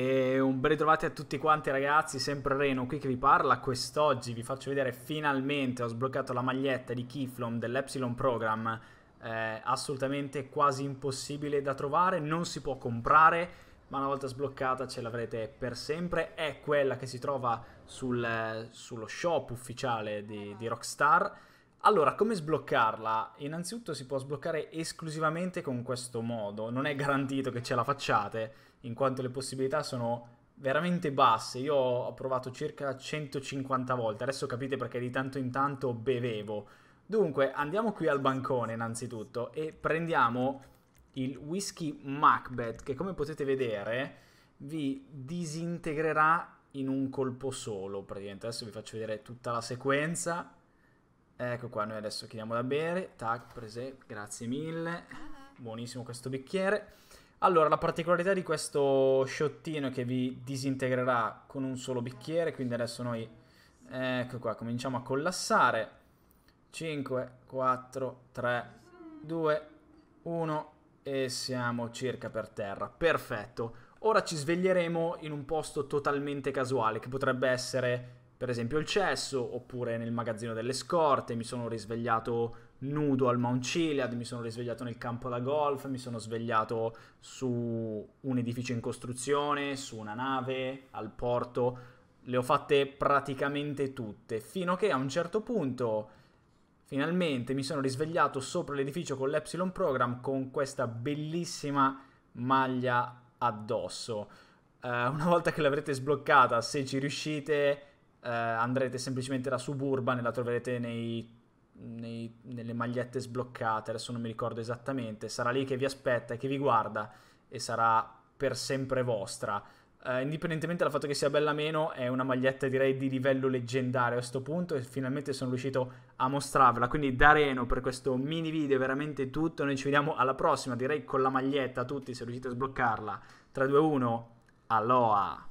E un ben ritrovati a tutti quanti ragazzi, sempre Reno qui che vi parla. Quest'oggi vi faccio vedere finalmente ho sbloccato la maglietta di Kiflom dell'Epsilon Program. Eh, assolutamente quasi impossibile da trovare, non si può comprare, ma una volta sbloccata ce l'avrete per sempre. È quella che si trova sul, sullo shop ufficiale di, di Rockstar allora, come sbloccarla? Innanzitutto si può sbloccare esclusivamente con questo modo, non è garantito che ce la facciate, in quanto le possibilità sono veramente basse. Io ho provato circa 150 volte, adesso capite perché di tanto in tanto bevevo. Dunque, andiamo qui al bancone innanzitutto e prendiamo il whisky Macbeth che come potete vedere vi disintegrerà in un colpo solo praticamente. Adesso vi faccio vedere tutta la sequenza. Ecco qua, noi adesso chiediamo da bere. Tac, prese, grazie mille. Buonissimo questo bicchiere. Allora, la particolarità di questo sciottino è che vi disintegrerà con un solo bicchiere, quindi adesso noi, ecco qua, cominciamo a collassare. 5, 4, 3, 2, 1 e siamo circa per terra. Perfetto. Ora ci sveglieremo in un posto totalmente casuale, che potrebbe essere per esempio il cesso, oppure nel magazzino delle scorte, mi sono risvegliato nudo al Mount Chiliad, mi sono risvegliato nel campo da golf, mi sono svegliato su un edificio in costruzione, su una nave, al porto, le ho fatte praticamente tutte, fino a che a un certo punto finalmente mi sono risvegliato sopra l'edificio con l'Epsilon Program con questa bellissima maglia addosso. Uh, una volta che l'avrete sbloccata, se ci riuscite, eh, andrete semplicemente da Suburban e la troverete nei, nei, nelle magliette sbloccate, adesso non mi ricordo esattamente, sarà lì che vi aspetta e che vi guarda e sarà per sempre vostra. Uh, indipendentemente dal fatto che sia bella o meno, è una maglietta direi di livello leggendario a questo punto e finalmente sono riuscito a mostrarvela. Quindi da Reno per questo mini video è veramente tutto, noi ci vediamo alla prossima, direi con la maglietta a tutti se riuscite a sbloccarla. 3, 2, 1, aloha!